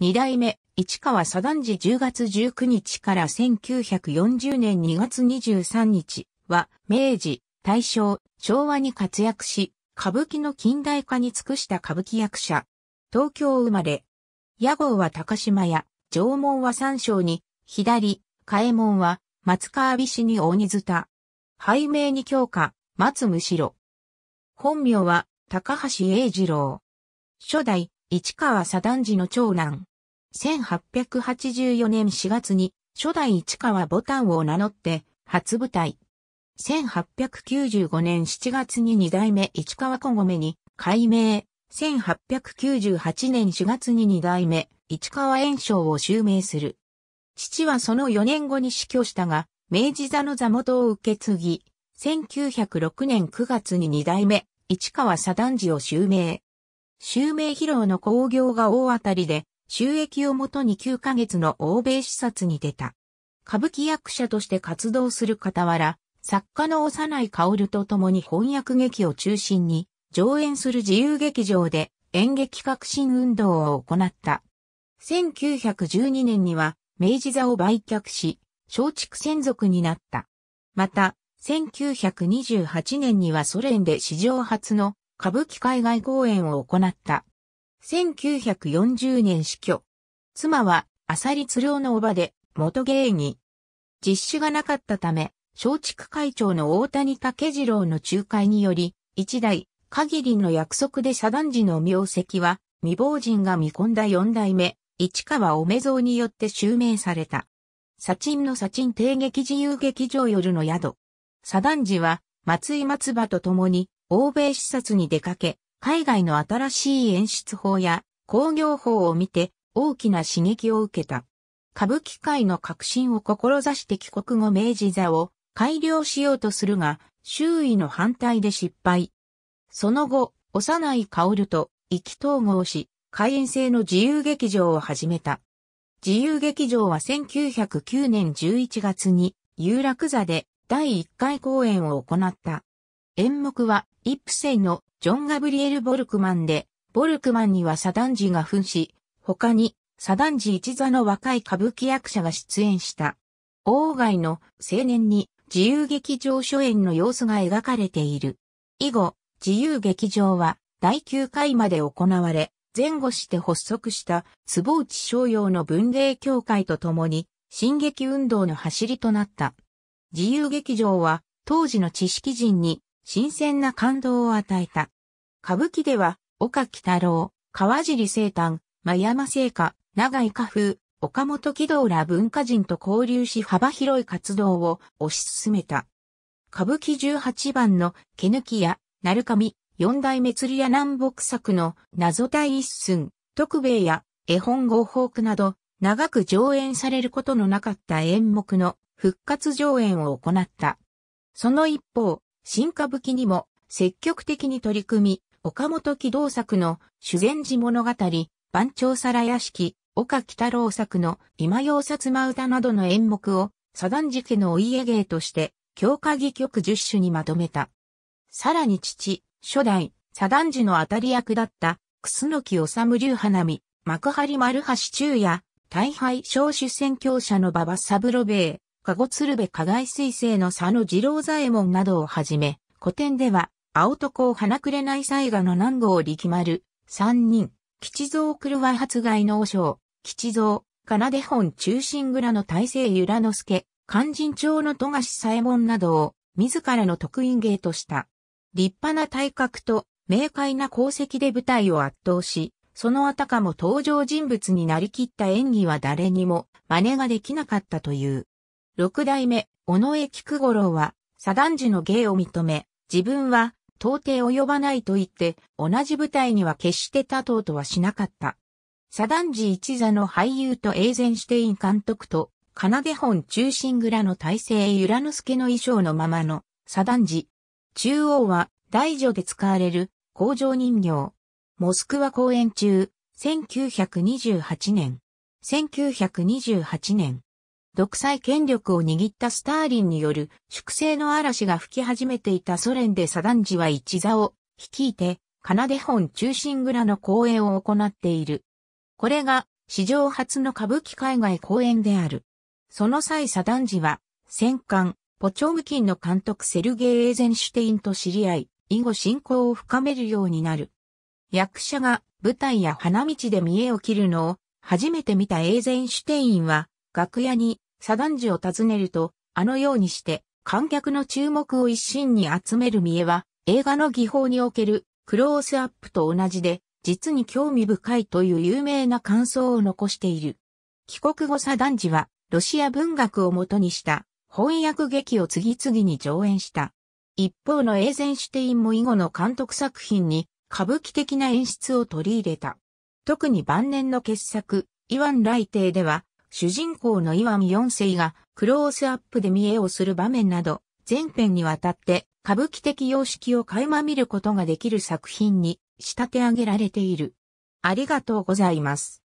二代目、市川左段寺10月19日から1940年2月23日は、明治、大正、昭和に活躍し、歌舞伎の近代化に尽くした歌舞伎役者。東京生まれ。屋号は高島屋、縄文は三章に、左、替門は、松川菱に大荷塚。背名に強化、松むしろ。本名は、高橋英二郎。初代、市川左段次の長男。1884年4月に初代市川牡丹を名乗って初舞台。1895年7月に二代目市川小込に改名。1898年4月に二代目市川炎章を襲名する。父はその4年後に死去したが、明治座の座元を受け継ぎ、1906年9月に二代目市川左段次を襲名。襲名披露の興行が大当たりで、収益をもとに9ヶ月の欧米視察に出た。歌舞伎役者として活動する傍ら、作家の幼い薫と共に翻訳劇を中心に、上演する自由劇場で演劇革新運動を行った。1912年には、明治座を売却し、松竹専属になった。また、1928年にはソ連で史上初の歌舞伎海外公演を行った。1940年死去。妻は、浅利鶴郎の叔母で、元芸妓。実施がなかったため、松竹会長の大谷武次郎の仲介により、一代、限りの約束で遮断時の名跡は、未亡人が見込んだ四代目、市川おめぞうによって襲名された。サチンのサチン帝劇自由劇場夜の宿。サダンジは松井松葉と共に欧米視察に出かけ、海外の新しい演出法や工業法を見て大きな刺激を受けた。歌舞伎界の革新を志して帰国後明治座を改良しようとするが、周囲の反対で失敗。その後、幼い薫と意気統合し、開演制の自由劇場を始めた。自由劇場は1909年11月に有楽座で第1回公演を行った。演目はイップセイのジョン・ガブリエル・ボルクマンで、ボルクマンにはサダンジが扮し、他にサダンジ一座の若い歌舞伎役者が出演した。王外の青年に自由劇場初演の様子が描かれている。以後、自由劇場は第9回まで行われ、前後して発足した坪内商用の文芸協会とともに、進撃運動の走りとなった。自由劇場は当時の知識人に新鮮な感動を与えた。歌舞伎では、岡木太郎、川尻生誕、真山聖歌、長井花風、岡本喜道ら文化人と交流し幅広い活動を推し進めた。歌舞伎十八番の毛抜きや、鳴神、四代目釣りや南北作の謎対一寸、徳兵衛や絵本合法句など、長く上演されることのなかった演目の復活上演を行った。その一方、新歌舞伎にも積極的に取り組み、岡本喜道作の修善寺物語、番長皿屋敷、岡北郎作の今用薩摩歌などの演目を、左段寺家のお家芸として、教科戯曲十種首にまとめた。さらに父、初代、左段寺の当たり役だった、楠木治竜花見、幕張丸橋中也、大敗小主戦強者の馬場三郎兵衛、加護鶴瓶加害水星の佐野二郎左衛門などをはじめ、古典では、青床を花くれない災画の南郷力丸、三人、吉蔵黒は発害の和尚、吉蔵、奏で本中心蔵の大勢由良之助、勧進帳の富樫左衛門などを、自らの得意芸とした。立派な体格と、明快な功績で舞台を圧倒し、そのあたかも登場人物になりきった演技は誰にも真似ができなかったという。六代目、尾上菊五郎は、左段寺の芸を認め、自分は、到底及ばないと言って、同じ舞台には決して立とうとはしなかった。左段寺一座の俳優とエーゼンシュテイン監督と、奏出本中心蔵の体制由良之助の衣装のままの、左段寺。中央は、大女で使われる、工場人形。モスクワ公演中、1928年。1928年。独裁権力を握ったスターリンによる粛清の嵐が吹き始めていたソ連でサダンジは一座を率いて、カナデ本中心蔵の公演を行っている。これが史上初の歌舞伎海外公演である。その際サダンジは、戦艦、ポチョムキンの監督セルゲイ・エーゼンシュテインと知り合い、以後信仰を深めるようになる。役者が舞台や花道で見栄を切るのを初めて見たエーゼンシュテインは、楽屋にサダンジを訪ねると、あのようにして観客の注目を一心に集める見栄は、映画の技法におけるクロースアップと同じで、実に興味深いという有名な感想を残している。帰国後サダンジは、ロシア文学をもとにした翻訳劇を次々に上演した。一方のエーゼンシュテインも以後の監督作品に歌舞伎的な演出を取り入れた。特に晩年の傑作、イワン・ライテイでは、主人公の岩見四世がクロースアップで見栄をする場面など、全編にわたって歌舞伎的様式を垣間見ることができる作品に仕立て上げられている。ありがとうございます。